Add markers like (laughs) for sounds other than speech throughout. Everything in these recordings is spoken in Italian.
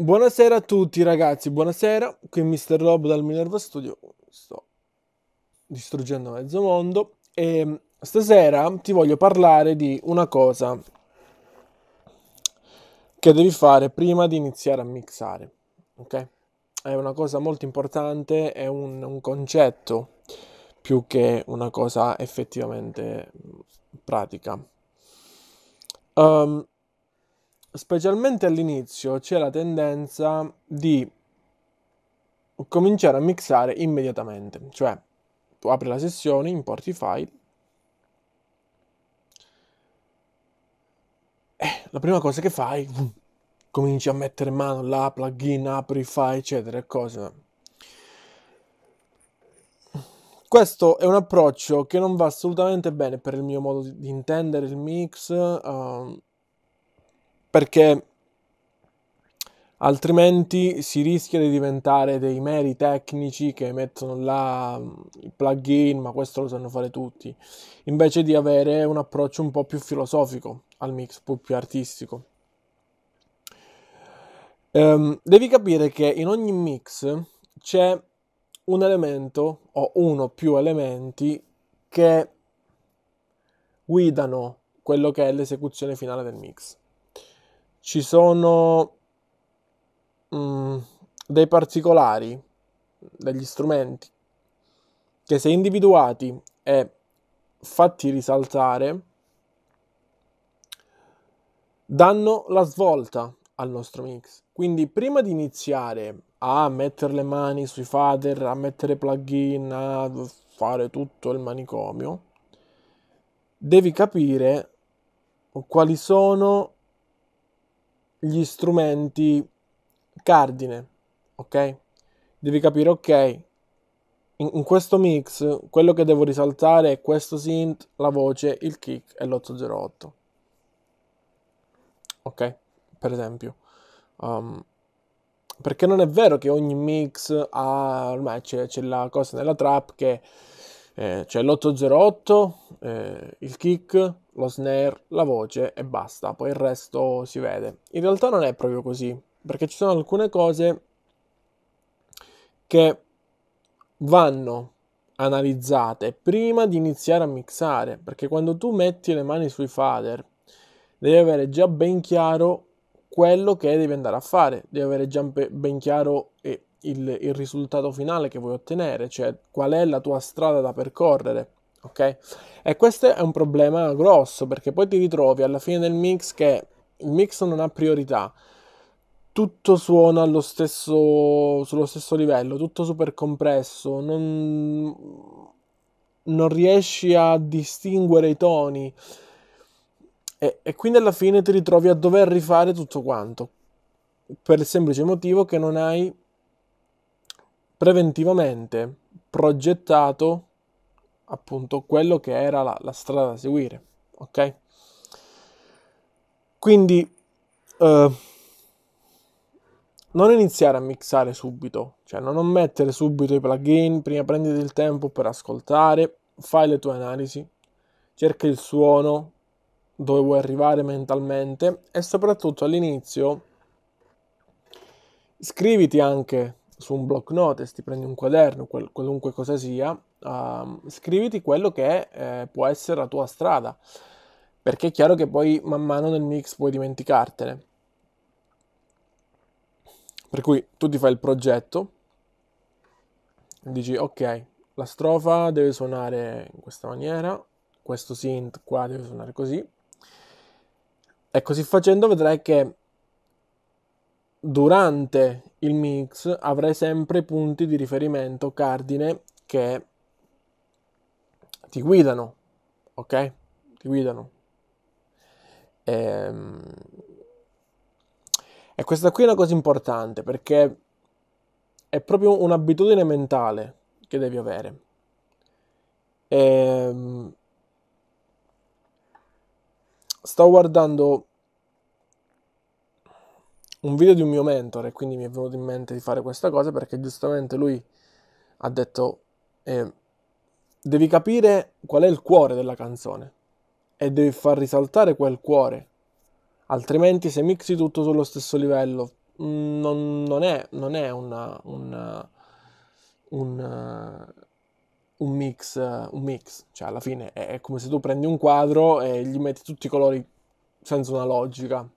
Buonasera a tutti ragazzi, buonasera, qui Mr. Rob dal Minerva Studio, sto distruggendo mezzo mondo e ehm, stasera ti voglio parlare di una cosa che devi fare prima di iniziare a mixare, ok? È una cosa molto importante, è un, un concetto più che una cosa effettivamente pratica. Um, specialmente all'inizio c'è la tendenza di cominciare a mixare immediatamente, cioè tu apri la sessione, importi i file. Eh, la prima cosa che fai, (laughs) cominci a mettere in mano la plugin, apri i eccetera, cose. Questo è un approccio che non va assolutamente bene per il mio modo di intendere il mix. Uh, perché altrimenti si rischia di diventare dei meri tecnici che mettono là mm, il plugin, ma questo lo sanno fare tutti, invece di avere un approccio un po' più filosofico al mix, più, artistico. Um, devi capire che in ogni mix c'è un elemento o uno o più elementi che guidano quello che è l'esecuzione finale del mix ci sono mh, mm, dei particolari, degli strumenti, che se individuati e fatti risaltare, danno la svolta al nostro mix. Quindi prima di iniziare a mettere le mani sui fader, a mettere plugin, a fare tutto il manicomio, devi capire quali sono gli strumenti cardine, ok? Devi capire, ok, in, in questo mix quello che devo risaltare è questo synth, la voce, il kick e l'808. Ok? Per esempio. Um, perché non è vero che ogni mix ha, ormai c'è, c'è la cosa nella trap che eh, c'è l'808, eh, il kick, lo snare, la voce e basta, poi il resto si vede. In realtà non è proprio così, perché ci sono alcune cose che vanno analizzate prima di iniziare a mixare, perché quando tu metti le mani sui fader devi avere già ben chiaro quello che devi andare a fare, devi avere già ben chiaro eh, il, il risultato finale che vuoi ottenere, cioè qual è la tua strada da percorrere ok? E questo è un problema grosso perché poi ti ritrovi alla fine del mix che il mix non ha priorità, tutto suona allo stesso, sullo stesso livello, tutto super compresso, non, non riesci a distinguere i toni e, e quindi alla fine ti ritrovi a dover rifare tutto quanto per il semplice motivo che non hai preventivamente progettato appunto quello che era la, la strada da seguire. Ok? Quindi eh, non iniziare a mixare subito, cioè non mettere subito i plugin, prima prenditi il tempo per ascoltare, fai le tue analisi, cerca il suono dove vuoi arrivare mentalmente e soprattutto all'inizio scriviti anche su un block notes, ti prendi un quaderno, quel, qualunque cosa sia, uh, scriviti quello che eh, può essere la tua strada, perché è chiaro che poi man mano nel mix puoi dimenticartene. Per cui tu ti fai il progetto, dici ok, la strofa deve suonare in questa maniera, questo synth qua deve suonare così, e così facendo vedrai che durante il mix avrai sempre punti di riferimento cardine che ti guidano, ok? Ti guidano. Ehm, e, questa qui è una cosa importante perché è proprio un'abitudine mentale che devi avere. E, ehm, stavo guardando un video di un mio mentore, quindi mi è venuto in mente di fare questa cosa perché giustamente lui ha detto eh, devi capire qual è il cuore della canzone e devi far risaltare quel cuore. Altrimenti se mixi tutto sullo stesso livello mm, non, non è, non è una, una, un, un, mix, un mix, cioè alla fine è, è come se tu prendi un quadro e gli metti tutti i colori senza una logica.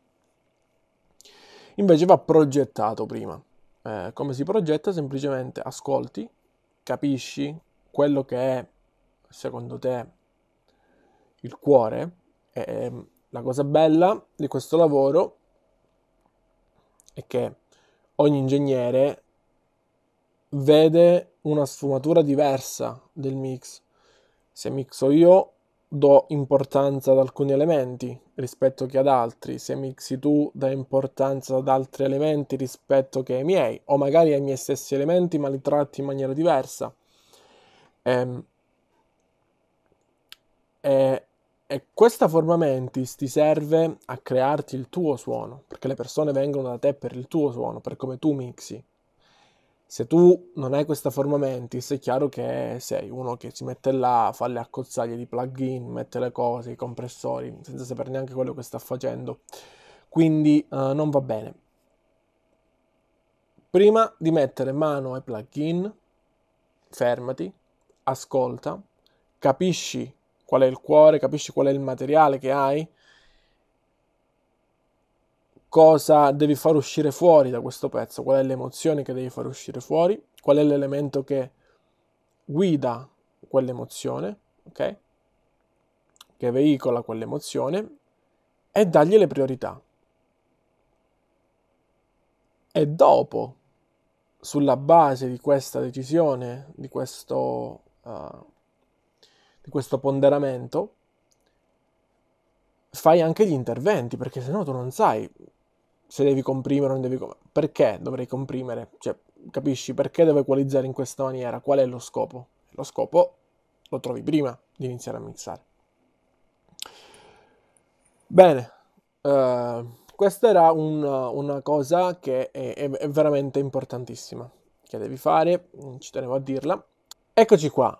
Invece va progettato prima. Eh, come si progetta? Semplicemente ascolti, capisci quello che è, secondo te, il cuore. E la cosa bella di questo lavoro è che ogni ingegnere vede una sfumatura diversa del mix. Se mixo io do importanza ad alcuni elementi rispetto che ad altri, se mixi tu dai importanza ad altri elementi rispetto che ai miei, o magari ai miei stessi elementi ma li tratti in maniera diversa. E, ehm, e, e questa forma mentis ti serve a crearti il tuo suono, perché le persone vengono da te per il tuo suono, per come tu mixi. Se tu non hai questa forma mentis, è chiaro che sei uno che si mette là, fa le accozzaglie di plugin, mette le cose, i compressori, senza sapere neanche quello che sta facendo. Quindi eh, non va bene. Prima di mettere mano ai plugin, fermati, ascolta, capisci qual è il cuore, capisci qual è il materiale che hai, cosa devi far uscire fuori da questo pezzo, qual è l'emozione che devi far uscire fuori, qual è l'elemento che guida quell'emozione, ok? Che veicola quell'emozione e dagli le priorità. E dopo, sulla base di questa decisione, di questo uh, di questo ponderamento, fai anche gli interventi, perché se no tu non sai se devi comprimere o non devi comprimere, perché dovrei comprimere, cioè, capisci perché devo equalizzare in questa maniera, qual è lo scopo? Lo scopo lo trovi prima di iniziare a mixare. Bene, uh, questa era una, una cosa che è, è, veramente importantissima, che devi fare, ci tenevo a dirla, Eccoci qua.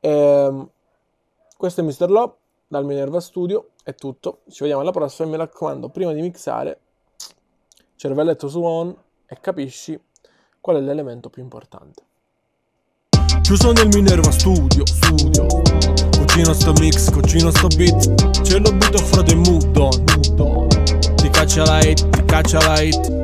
Ehm, questo è Mr. Love dal Minerva Studio. È tutto. Ci vediamo alla prossima. E Mi raccomando, prima di mixare, cervelletto su on e capisci qual è l'elemento più importante. Chiuso nel Minerva Studio, studio. Cucino sto mix, cucino sto beat. C'è lo beat, frate, mudo, mudo. Ti caccia la hit, ti caccia la hit.